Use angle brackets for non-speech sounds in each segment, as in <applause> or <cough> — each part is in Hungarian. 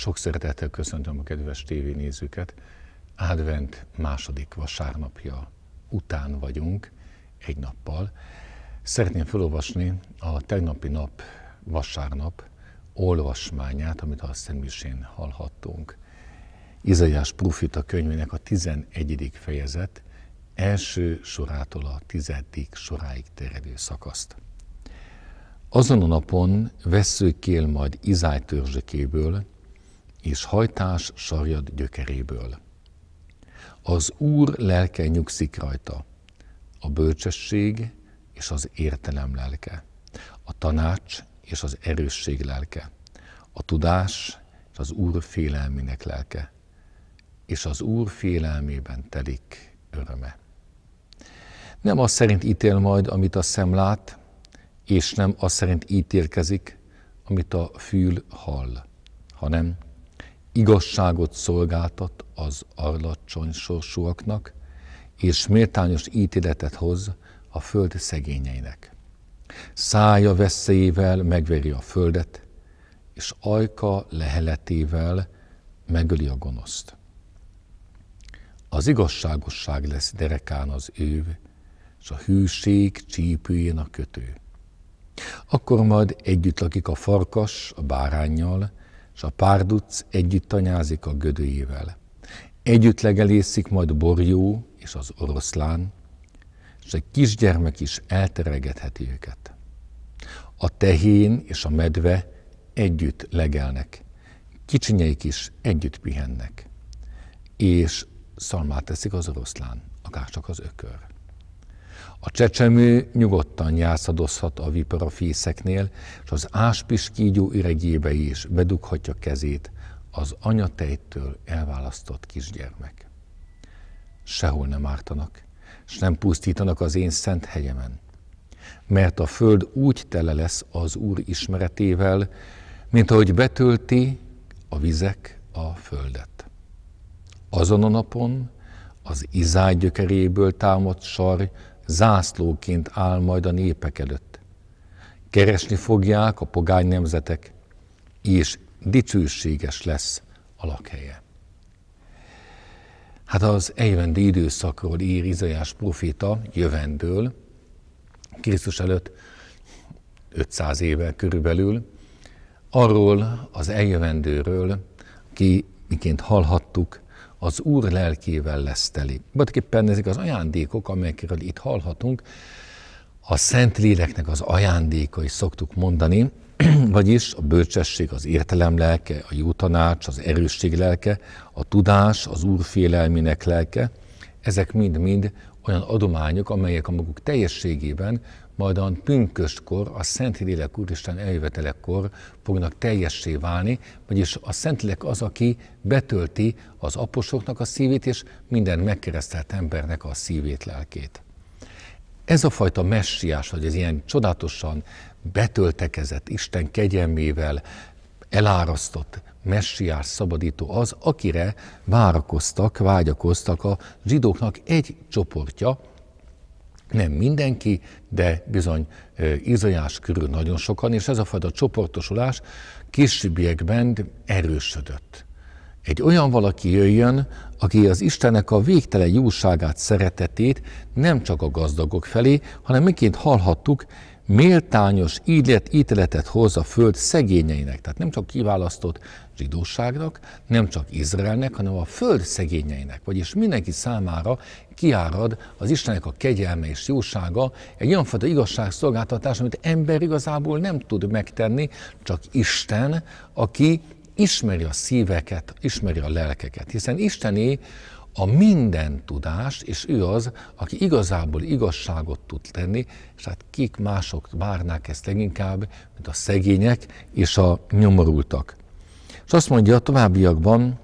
Sok szeretettel köszöntöm a kedves tévénézőket. Advent második vasárnapja után vagyunk, egy nappal. Szeretném felolvasni a tegnapi nap, vasárnap olvasmányát, amit a Szentmisén hallhattunk. Izaiás Profita könyvének a 11. fejezet, első sorától a tizedik soráig terjedő szakaszt. Azon a napon veszőkél majd Izáj törzsökéből, és hajtás sarjad gyökeréből. Az Úr lelke nyugszik rajta, a bölcsesség és az értelem lelke, a tanács és az erősség lelke, a tudás és az Úr félelmének lelke, és az Úr félelmében telik öröme. Nem az szerint ítél majd, amit a szem lát, és nem az szerint ítélkezik, amit a fül hall, hanem igazságot szolgáltat az arlacsony sorsúaknak, és méltányos ítéletet hoz a föld szegényeinek. Szája veszélyével megveri a földet, és ajka leheletével megöli a gonoszt. Az igazságosság lesz derekán az őv, és a hűség csípőjén a kötő. Akkor majd együtt lakik a farkas a bárányjal, és a párduc együtt tanyázik a gödőjével. Együtt legelészik majd borjú és az oroszlán, és egy kisgyermek is elteregetheti őket. A tehén és a medve együtt legelnek, kicsinyeik is együtt pihennek, és szalmát teszik az oroszlán, csak az ökör. A csecsemő nyugodtan nyászadozhat a fészeknél, és az áspis kígyó üregébe is bedughatja kezét az anyatejtől elválasztott kisgyermek. Sehol nem ártanak, és nem pusztítanak az én szent helyemen, mert a föld úgy tele lesz az Úr ismeretével, mint ahogy betölti a vizek a földet. Azon a napon az izágy gyökeréből támadt sarj zászlóként áll majd a népek előtt. Keresni fogják a pogány nemzetek, és dicsőséges lesz a lakhelye. Hát az eljövendő időszakról ír Izaiás profita jövendől, Krisztus előtt 500 éve körülbelül, arról az eljövendőről, ki, miként hallhattuk, az Úr lelkével lesz teli. Vagyképpen ezek az ajándékok, amelyekről itt hallhatunk, a Szent Léleknek az ajándékai szoktuk mondani, <clears throat> vagyis a bölcsesség, az értelem lelke, a jó tanács, az erősség lelke, a tudás, az félelmének lelke, ezek mind-mind olyan adományok, amelyek a maguk teljességében majd a pünköstkor, a Lélek Úristen eljövetelekkor fognak teljessé válni, vagyis a Szentlélek az, aki betölti az apostoloknak a szívét, és minden megkeresztelt embernek a szívét, lelkét. Ez a fajta messiás, vagy az ilyen csodálatosan betöltekezett Isten kegyelmével elárasztott messiás szabadító az, akire várakoztak, vágyakoztak a zsidóknak egy csoportja, nem mindenki, de bizony Izajás körül nagyon sokan, és ez a fajta csoportosulás kisebbiekben erősödött. Egy olyan valaki jöjjön, aki az Istennek a végtelen jóságát, szeretetét nem csak a gazdagok felé, hanem miként hallhattuk, méltányos ítélet, ítéletet hoz a föld szegényeinek. Tehát nem csak kiválasztott zsidóságnak, nem csak Izraelnek, hanem a föld szegényeinek, vagyis mindenki számára kiárad az Istennek a kegyelme és jósága, egy olyan fajta igazságszolgáltatás, amit ember igazából nem tud megtenni, csak Isten, aki ismeri a szíveket, ismeri a lelkeket, hiszen Istené a minden tudást, és ő az, aki igazából igazságot tud tenni, és hát kik mások várnák ezt leginkább, mint a szegények és a nyomorultak. És azt mondja a továbbiakban,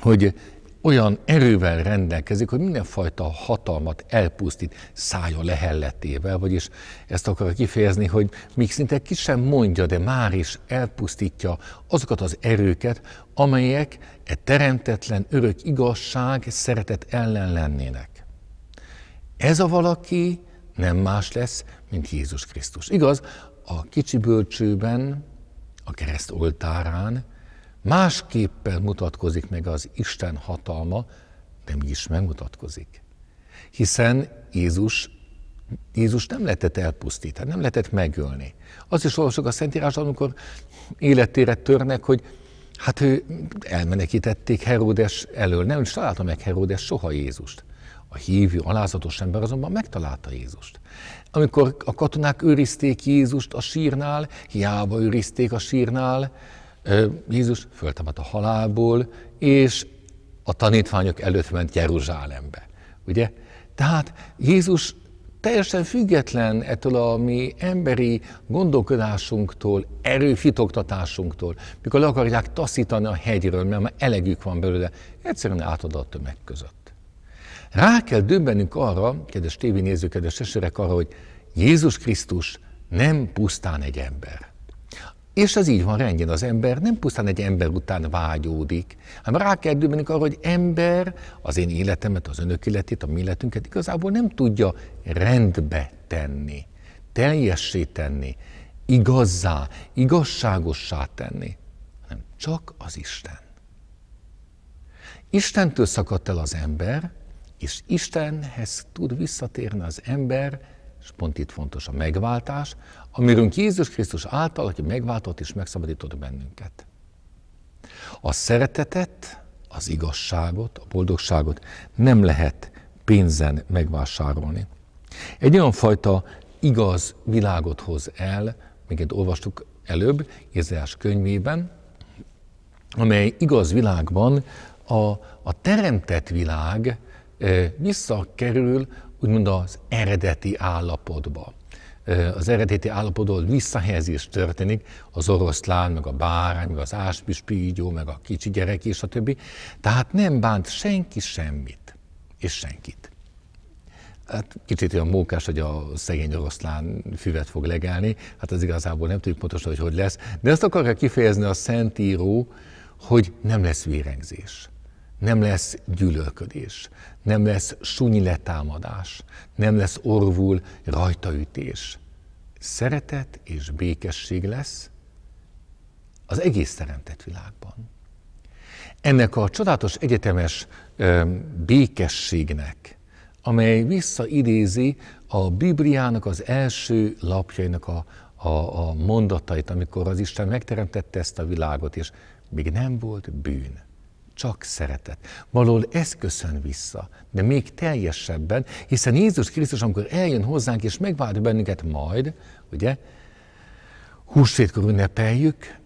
hogy olyan erővel rendelkezik, hogy mindenfajta hatalmat elpusztít szája lehelletével, vagyis ezt akarok kifejezni, hogy még szinte ki sem mondja, de már is elpusztítja azokat az erőket, amelyek e teremtetlen örök igazság, szeretet ellen lennének. Ez a valaki nem más lesz, mint Jézus Krisztus. Igaz, a kicsi bölcsőben, a kereszt oltárán másképpen mutatkozik meg az Isten hatalma, de mégis megmutatkozik. Hiszen Jézus, Jézus nem lehetett elpusztítani, nem lehetett megölni. Az is olvasok a Szentírásban, amikor életére törnek, hogy hát ő elmenekítették Heródes elől, nem is találta meg Heródes soha Jézust. A hívő, alázatos ember azonban megtalálta Jézust. Amikor a katonák őrizték Jézust a sírnál, hiába őrizték a sírnál, Jézus föltámadt a halálból, és a tanítványok előtt ment Jeruzsálembe. Ugye? Tehát Jézus teljesen független ettől a mi emberi gondolkodásunktól, erőfitoktatásunktól, mikor le akarják taszítani a hegyről, mert már elegük van belőle, egyszerűen átad a tömeg között. Rá kell döbbennünk arra, kedves tévénéző, kedves esőrek, arra, hogy Jézus Krisztus nem pusztán egy ember. És az így van rendjén, az ember nem pusztán egy ember után vágyódik, hanem rá kell döbbenik arra, hogy ember az én életemet, az önök életét, a mi életünket igazából nem tudja rendbe tenni, teljessé tenni, igazzá, igazságossá tenni, hanem csak az Isten. Istentől szakadt el az ember, és Istenhez tud visszatérni az ember és pont itt fontos a megváltás, amiről Jézus Krisztus által, aki megváltott és megszabadított bennünket. A szeretetet, az igazságot, a boldogságot nem lehet pénzen megvásárolni. Egy olyan fajta igaz világot hoz el, még olvastuk előbb, Ézás könyvében, amely igaz világban a, a teremtett világ eh, visszakerül úgymond az eredeti állapotba. Az eredeti állapotból visszahelyezés történik, az oroszlán, meg a bárány, meg az áspispígyó, meg a kicsi gyerek, és a többi. Tehát nem bánt senki semmit, és senkit. Hát kicsit olyan mókás, hogy a szegény oroszlán füvet fog legelni, hát az igazából nem tudjuk pontosan, hogy hogy lesz, de ezt akarja kifejezni a Szentíró, hogy nem lesz vérengzés nem lesz gyűlölködés, nem lesz sunyi letámadás, nem lesz orvul rajtaütés. Szeretet és békesség lesz az egész teremtett világban. Ennek a csodálatos egyetemes ö, békességnek, amely visszaidézi a Bibliának az első lapjainak a, a, a mondatait, amikor az Isten megteremtette ezt a világot, és még nem volt bűn csak szeretet. Valahol ez köszön vissza, de még teljesebben, hiszen Jézus Krisztus, amikor eljön hozzánk és megvált bennünket majd, ugye, húsvétkor ünnepeljük,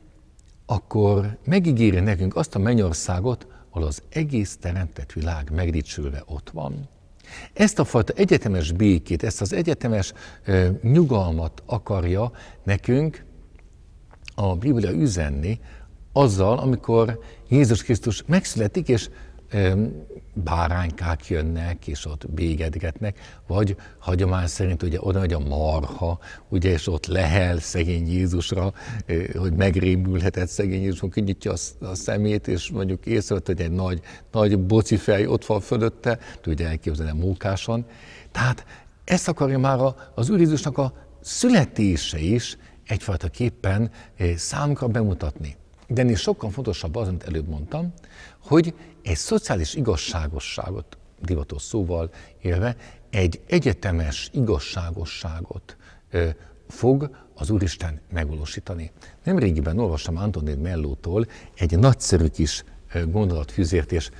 akkor megígéri nekünk azt a mennyországot, ahol az egész teremtett világ megdicsülve ott van. Ezt a fajta egyetemes békét, ezt az egyetemes ö, nyugalmat akarja nekünk a Biblia üzenni, azzal, amikor Jézus Krisztus megszületik, és báránykák jönnek, és ott bégedgetnek, vagy hagyomány szerint ugye oda megy a marha, ugye, és ott lehel szegény Jézusra, hogy megrémülhetett szegény Jézus, kinyitja a szemét, és mondjuk észrevett, hogy egy nagy, nagy bocifej ott van fölötte, tudja elképzelni mókáson. Tehát ezt akarja már az Úr Jézusnak a születése is egyfajta képpen számukra bemutatni. De ennél sokkal fontosabb az, amit előbb mondtam, hogy egy szociális igazságosságot, divatos szóval élve, egy egyetemes igazságosságot ö, fog az Úristen megvalósítani. Nemrégiben olvastam Antonin Mellótól egy nagyszerű kis gondolatfűzért, és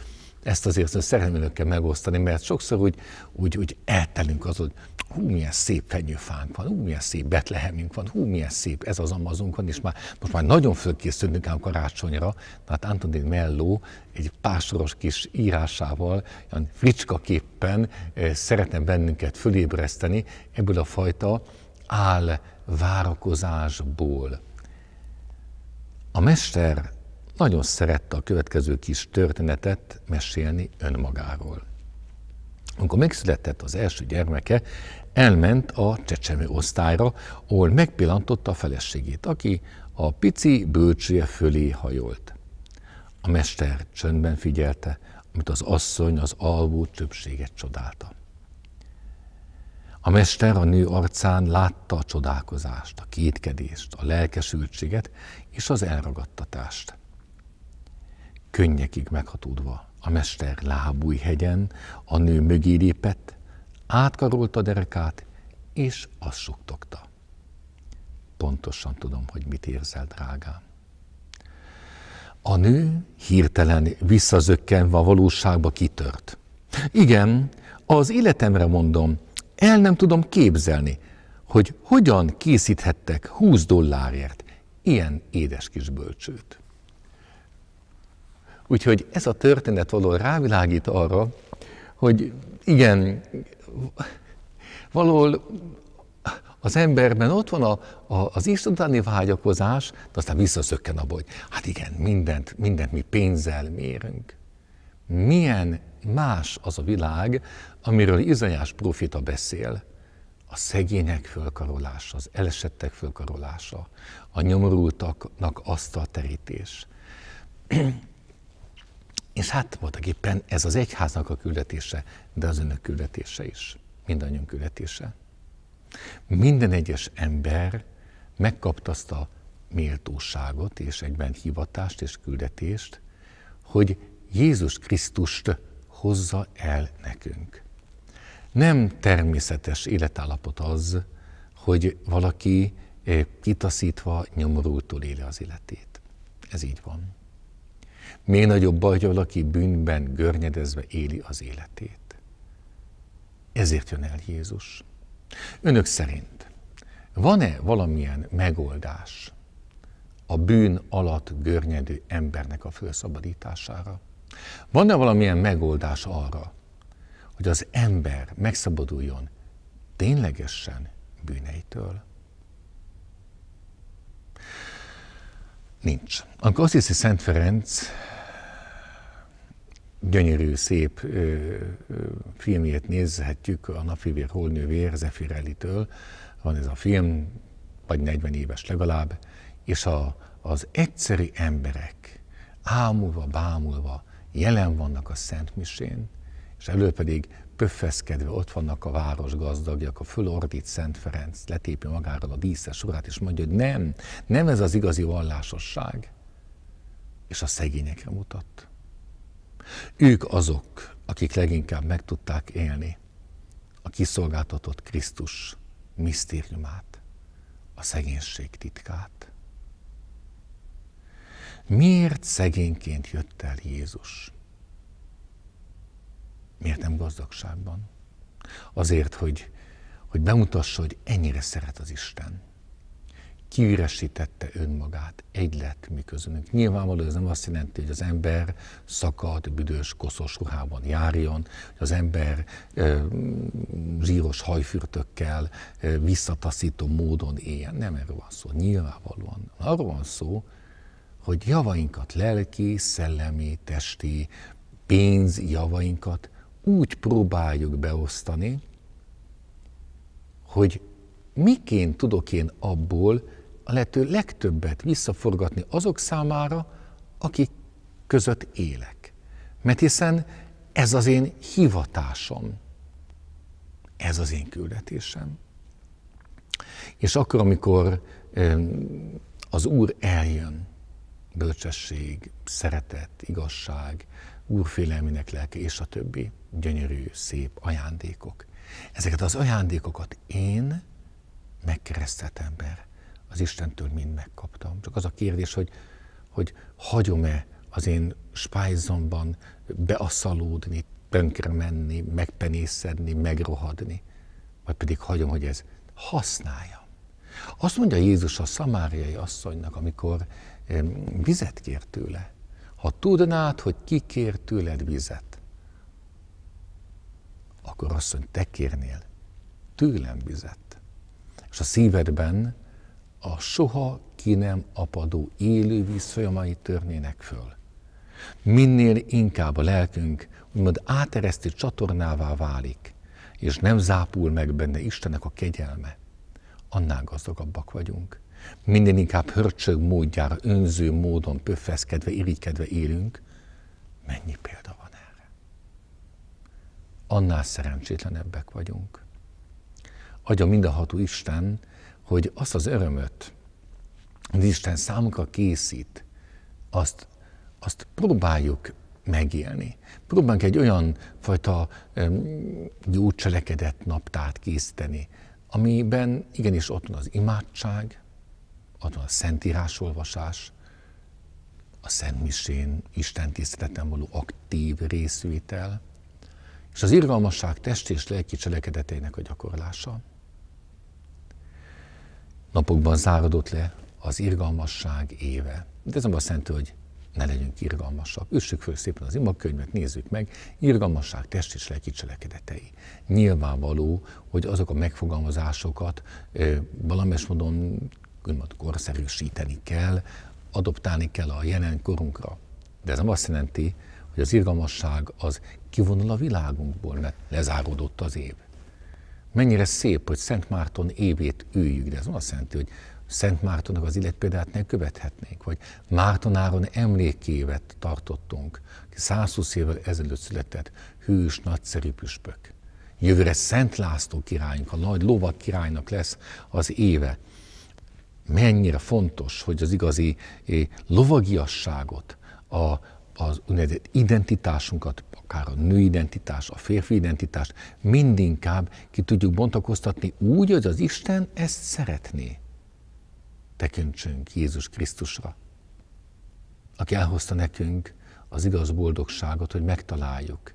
ezt azért ezt szeretném önökkel megosztani, mert sokszor úgy, úgy, úgy eltelünk az, hogy hú, milyen szép fenyőfánk van, hú, milyen szép betlehemünk van, hú, milyen szép ez az Amazonk van, és már, most már nagyon fölkészülünk ám karácsonyra, tehát Antonin Melló egy pásoros kis írásával, olyan fricskaképpen szeretne bennünket fölébreszteni ebből a fajta áll várakozásból. A mester nagyon szerette a következő kis történetet mesélni önmagáról. Amikor megszületett az első gyermeke, elment a csecsemő osztályra, ahol megpillantotta a feleségét, aki a pici bölcsője fölé hajolt. A mester csöndben figyelte, amit az asszony az alvó többséget csodálta. A mester a nő arcán látta a csodálkozást, a kétkedést, a lelkesültséget és az elragadtatást könnyekig meghatódva a mester lábújhegyen a nő mögé lépett, átkarolta a derekát, és azt suktogta. Pontosan tudom, hogy mit érzel, drágám. A nő hirtelen visszazökkenve a valóságba kitört. Igen, az életemre mondom, el nem tudom képzelni, hogy hogyan készíthettek 20 dollárért ilyen édes kis bölcsőt. Úgyhogy ez a történet való rávilágít arra, hogy igen, valahol az emberben ott van a, a, az istentáni vágyakozás, de aztán visszaszökken abba, hogy hát igen, mindent, mindent mi pénzzel mérünk. Milyen más az a világ, amiről Izajás profita beszél. A szegények fölkarolása, az elesettek fölkarolása, a nyomorultaknak terítés. És hát voltak éppen ez az egyháznak a küldetése, de az önök küldetése is, mindannyiunk küldetése. Minden egyes ember megkapta azt a méltóságot és egyben hivatást és küldetést, hogy Jézus Krisztust hozza el nekünk. Nem természetes életállapot az, hogy valaki eh, kitaszítva, nyomorultul éli az életét. Ez így van. Még nagyobb baj, hogy valaki bűnben görnyedezve éli az életét. Ezért jön el Jézus. Önök szerint van-e valamilyen megoldás a bűn alatt görnyedő embernek a felszabadítására? Van-e valamilyen megoldás arra, hogy az ember megszabaduljon ténylegesen bűneitől? Nincs. A Assisi Szent Ferenc gyönyörű, szép ö, ö, filmjét nézhetjük a Napfivér Holnővér Zefirelli-től. Van ez a film, vagy 40 éves legalább, és a, az egyszerű emberek ámulva, bámulva jelen vannak a Szent Misén, és elő pedig pöffeszkedve ott vannak a város gazdagjak, a fölordít Szent Ferenc, letépi magáról a díszes urát, és mondja, hogy nem, nem ez az igazi vallásosság. És a szegényekre mutat. Ők azok, akik leginkább meg tudták élni a kiszolgáltatott Krisztus misztériumát, a szegénység titkát. Miért szegényként jött el Jézus? Miért nem gazdagságban? Azért, hogy, hogy bemutassa, hogy ennyire szeret az Isten. Kiüresítette önmagát, egy lett mi közönünk. Nyilvánvaló ez nem azt jelenti, hogy az ember szakadt, büdös, koszos ruhában járjon, hogy az ember ö, zsíros hajfürtökkel ö, visszataszító módon éljen. Nem erről van szó, nyilvánvalóan. Arról van szó, hogy javainkat, lelki, szellemi, testi, pénz javainkat úgy próbáljuk beosztani, hogy miként tudok én abból a lehető legtöbbet visszaforgatni azok számára, akik között élek. Mert hiszen ez az én hivatásom, ez az én küldetésem. És akkor, amikor az Úr eljön, bölcsesség, szeretet, igazság, úrfélelmének lelke, és a többi, gyönyörű, szép ajándékok. Ezeket az ajándékokat én, megkeresztelt ember, az Istentől mind megkaptam. Csak az a kérdés, hogy, hogy hagyom-e az én spájzomban beasszalódni, tönkre menni, megpenészedni, megrohadni, vagy pedig hagyom, hogy ez használja. Azt mondja Jézus a szamáriai asszonynak, amikor vizet kér tőle, ha tudnád, hogy ki kér tőled vizet, akkor azt mondja, te kérnél tőlem vizet. És a szívedben a soha ki nem apadó élő víz folyamai törnének föl. Minél inkább a lelkünk úgymond áteresztő csatornává válik, és nem zápul meg benne Istenek a kegyelme, annál gazdagabbak vagyunk minden inkább hörcsög módjára, önző módon, pöffeszkedve, irigykedve élünk, mennyi példa van erre? Annál szerencsétlenebbek vagyunk. Adja mindenható Isten, hogy azt az örömöt, az Isten számunkra készít, azt, azt próbáljuk megélni. Próbáljunk egy olyan fajta jó cselekedett naptát készíteni, amiben igenis ott van az imádság, ott van a szentírásolvasás, a Szent Misén, Isten tiszteleten való aktív részvétel, és az irgalmasság test és lelki cselekedeteinek a gyakorlása. Napokban záradott le az irgalmasság éve. De ez nem azt jelenti, hogy ne legyünk irgalmasak. Üssük föl szépen az imakönyvet, nézzük meg, irgalmasság test és lelki cselekedetei. Nyilvánvaló, hogy azok a megfogalmazásokat valamelyes módon úgymond korszerűsíteni kell, adoptálni kell a jelen korunkra. De ez nem azt jelenti, hogy az irgalmasság az kivonul a világunkból, mert lezáródott az év. Mennyire szép, hogy Szent Márton évét üljük, de ez azt jelenti, hogy Szent Mártonnak az életpéldát ne követhetnénk, vagy Mártonáron emlékévet tartottunk, aki 120 évvel ezelőtt született, hűs, nagyszerű püspök. Jövőre Szent László királyunk, a nagy lovak királynak lesz az éve mennyire fontos, hogy az igazi lovagiasságot, a, az úgynevezett identitásunkat, akár a nő identitás, a férfi identitást mindinkább ki tudjuk bontakoztatni úgy, hogy az Isten ezt szeretné. Tekintsünk Jézus Krisztusra, aki elhozta nekünk az igaz boldogságot, hogy megtaláljuk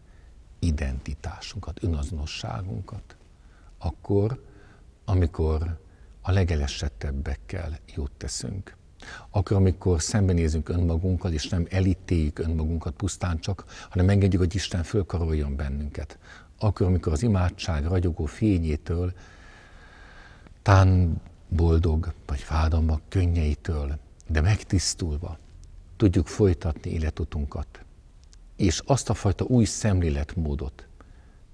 identitásunkat, önazonosságunkat. Akkor, amikor a legelesettebbekkel jót teszünk. Akkor, amikor szembenézünk önmagunkkal, és nem elítéljük önmagunkat pusztán csak, hanem engedjük, hogy Isten fölkaroljon bennünket. Akkor, amikor az imádság ragyogó fényétől, tán boldog, vagy fádalmak könnyeitől, de megtisztulva tudjuk folytatni életutunkat. És azt a fajta új szemléletmódot,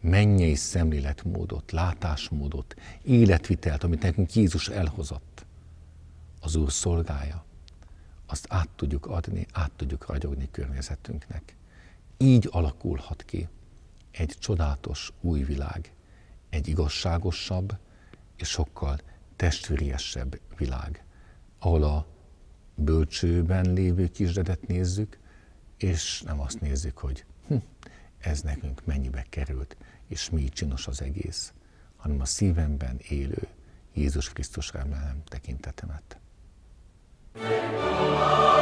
mennyei szemléletmódot, látásmódot, életvitelt, amit nekünk Jézus elhozott, az Úr szolgája, azt át tudjuk adni, át tudjuk ragyogni környezetünknek. Így alakulhat ki egy csodálatos új világ, egy igazságosabb és sokkal testvériesebb világ, ahol a bölcsőben lévő kisredet nézzük, és nem azt nézzük, hogy hm, ez nekünk mennyibe került, és mi csinos az egész, hanem a szívemben élő Jézus Krisztus remélem tekintetemet. Oh!